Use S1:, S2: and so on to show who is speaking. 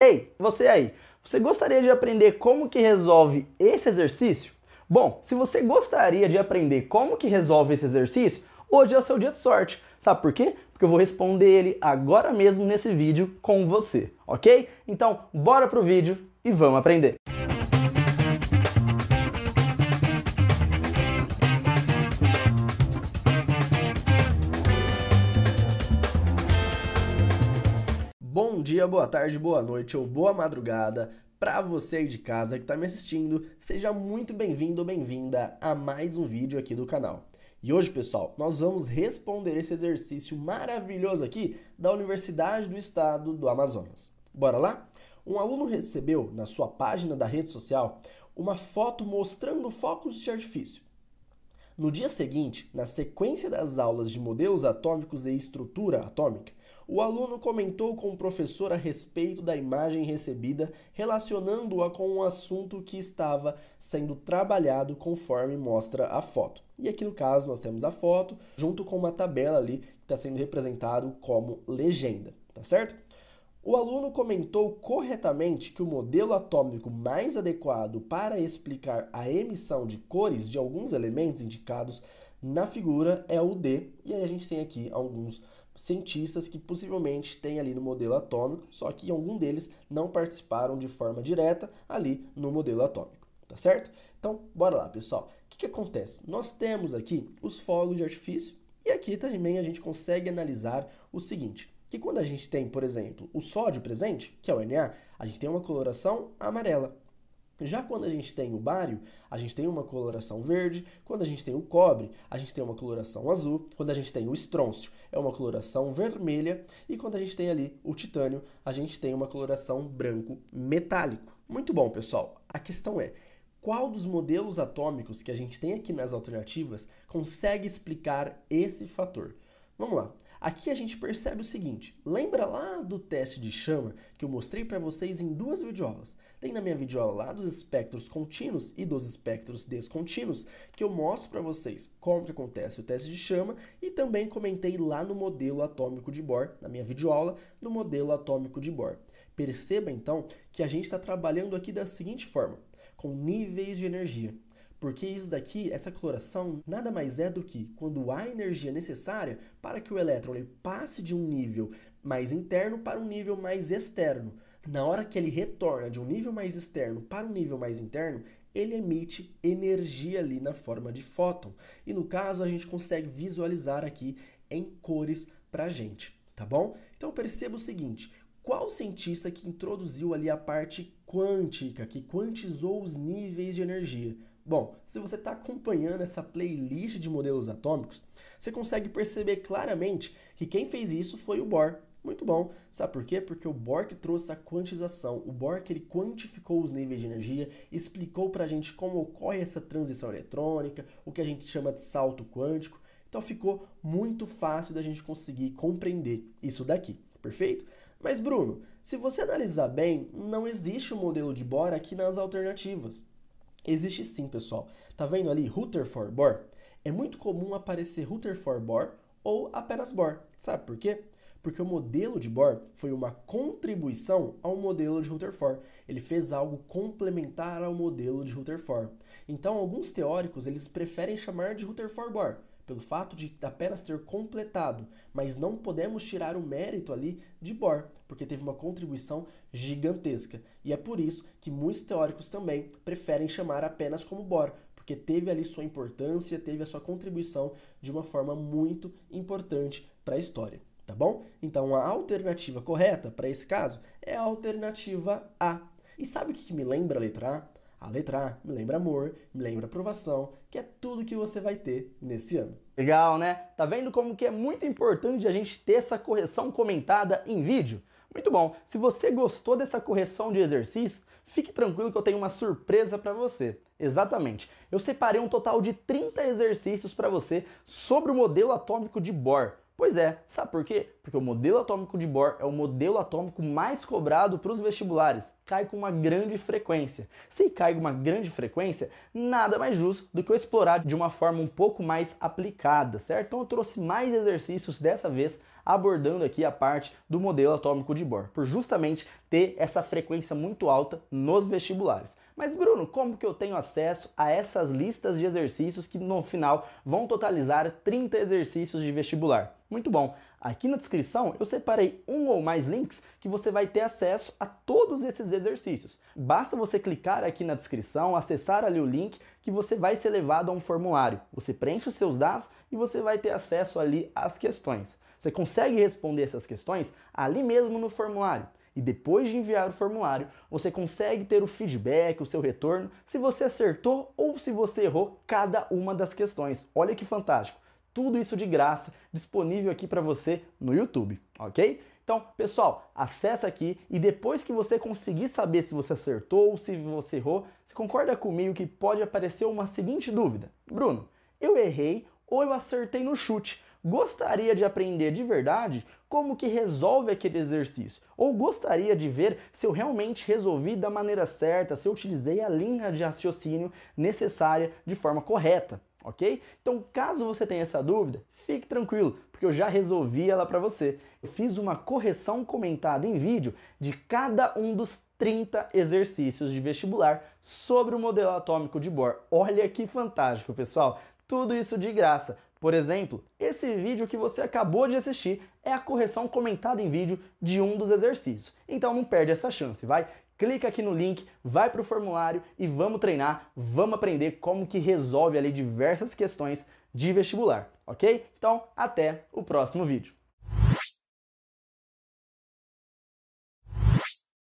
S1: Ei, você aí, você gostaria de aprender como que resolve esse exercício? Bom, se você gostaria de aprender como que resolve esse exercício, hoje é o seu dia de sorte. Sabe por quê? Porque eu vou responder ele agora mesmo nesse vídeo com você, ok? Então, bora pro vídeo e vamos aprender! Bom dia, boa tarde, boa noite ou boa madrugada para você aí de casa que está me assistindo. Seja muito bem-vindo ou bem-vinda a mais um vídeo aqui do canal. E hoje, pessoal, nós vamos responder esse exercício maravilhoso aqui da Universidade do Estado do Amazonas. Bora lá? Um aluno recebeu na sua página da rede social uma foto mostrando focos de artifício no dia seguinte, na sequência das aulas de modelos atômicos e estrutura atômica, o aluno comentou com o professor a respeito da imagem recebida, relacionando-a com um assunto que estava sendo trabalhado conforme mostra a foto. E aqui no caso nós temos a foto junto com uma tabela ali que está sendo representado como legenda, tá certo? O aluno comentou corretamente que o modelo atômico mais adequado para explicar a emissão de cores de alguns elementos indicados na figura é o D, e aí a gente tem aqui alguns cientistas que possivelmente têm ali no modelo atômico, só que algum deles não participaram de forma direta ali no modelo atômico, tá certo? Então, bora lá, pessoal. O que, que acontece? Nós temos aqui os fogos de artifício, e aqui também a gente consegue analisar o seguinte que quando a gente tem, por exemplo, o sódio presente, que é o Na, a gente tem uma coloração amarela. Já quando a gente tem o bário, a gente tem uma coloração verde. Quando a gente tem o cobre, a gente tem uma coloração azul. Quando a gente tem o estrôncio, é uma coloração vermelha. E quando a gente tem ali o titânio, a gente tem uma coloração branco metálico. Muito bom, pessoal. A questão é: qual dos modelos atômicos que a gente tem aqui nas alternativas consegue explicar esse fator? Vamos lá. Aqui a gente percebe o seguinte, lembra lá do teste de chama que eu mostrei para vocês em duas videoaulas? Tem na minha videoaula lá dos espectros contínuos e dos espectros descontínuos que eu mostro para vocês como que acontece o teste de chama e também comentei lá no modelo atômico de Bohr, na minha videoaula, do modelo atômico de Bohr. Perceba então que a gente está trabalhando aqui da seguinte forma, com níveis de energia. Porque isso daqui, essa cloração, nada mais é do que quando há energia necessária para que o elétron ele passe de um nível mais interno para um nível mais externo. Na hora que ele retorna de um nível mais externo para um nível mais interno, ele emite energia ali na forma de fóton. E no caso, a gente consegue visualizar aqui em cores para a gente, tá bom? Então perceba o seguinte, qual cientista que introduziu ali a parte quântica, que quantizou os níveis de energia? Bom, se você está acompanhando essa playlist de modelos atômicos, você consegue perceber claramente que quem fez isso foi o Bohr. Muito bom. Sabe por quê? Porque o Bohr que trouxe a quantização. O Bohr que ele quantificou os níveis de energia, explicou para a gente como ocorre essa transição eletrônica, o que a gente chama de salto quântico. Então ficou muito fácil da gente conseguir compreender isso daqui, perfeito? Mas Bruno, se você analisar bem, não existe o um modelo de Bohr aqui nas alternativas. Existe sim, pessoal. Tá vendo ali router for É muito comum aparecer router for ou apenas Bohr Sabe por quê? Porque o modelo de Bohr foi uma contribuição ao modelo de Rutherford. Ele fez algo complementar ao modelo de Rutherford. Então, alguns teóricos eles preferem chamar de Rutherford-Bohr, pelo fato de apenas ter completado, mas não podemos tirar o mérito ali de Bohr, porque teve uma contribuição gigantesca. E é por isso que muitos teóricos também preferem chamar apenas como Bohr, porque teve ali sua importância, teve a sua contribuição de uma forma muito importante para a história tá bom? Então a alternativa correta para esse caso é a alternativa A. E sabe o que me lembra a letra A? A letra A me lembra amor, me lembra aprovação, que é tudo que você vai ter nesse ano. Legal, né? Tá vendo como que é muito importante a gente ter essa correção comentada em vídeo? Muito bom. Se você gostou dessa correção de exercício, fique tranquilo que eu tenho uma surpresa para você. Exatamente. Eu separei um total de 30 exercícios para você sobre o modelo atômico de Bohr, Pois é, sabe por quê? Porque o modelo atômico de Bohr é o modelo atômico mais cobrado para os vestibulares. Cai com uma grande frequência. Se cai com uma grande frequência, nada mais justo do que eu explorar de uma forma um pouco mais aplicada, certo? Então eu trouxe mais exercícios dessa vez abordando aqui a parte do modelo atômico de Bohr, por justamente ter essa frequência muito alta nos vestibulares. Mas Bruno, como que eu tenho acesso a essas listas de exercícios que no final vão totalizar 30 exercícios de vestibular? Muito bom. Aqui na descrição eu separei um ou mais links que você vai ter acesso a todos esses exercícios. Basta você clicar aqui na descrição, acessar ali o link que você vai ser levado a um formulário. Você preenche os seus dados e você vai ter acesso ali às questões. Você consegue responder essas questões ali mesmo no formulário. E depois de enviar o formulário, você consegue ter o feedback, o seu retorno, se você acertou ou se você errou cada uma das questões. Olha que fantástico! tudo isso de graça disponível aqui para você no YouTube, ok? Então, pessoal, acessa aqui e depois que você conseguir saber se você acertou ou se você errou, você concorda comigo que pode aparecer uma seguinte dúvida: Bruno, eu errei ou eu acertei no chute? Gostaria de aprender de verdade como que resolve aquele exercício? Ou gostaria de ver se eu realmente resolvi da maneira certa, se eu utilizei a linha de raciocínio necessária de forma correta? ok? Então, caso você tenha essa dúvida, fique tranquilo, porque eu já resolvi ela para você. Eu fiz uma correção comentada em vídeo de cada um dos 30 exercícios de vestibular sobre o modelo atômico de Bohr. Olha que fantástico, pessoal! Tudo isso de graça. Por exemplo, esse vídeo que você acabou de assistir é a correção comentada em vídeo de um dos exercícios. Então não perde essa chance, vai? clica aqui no link, vai para o formulário e vamos treinar, vamos aprender como que resolve ali diversas questões de vestibular, ok? Então, até o próximo vídeo.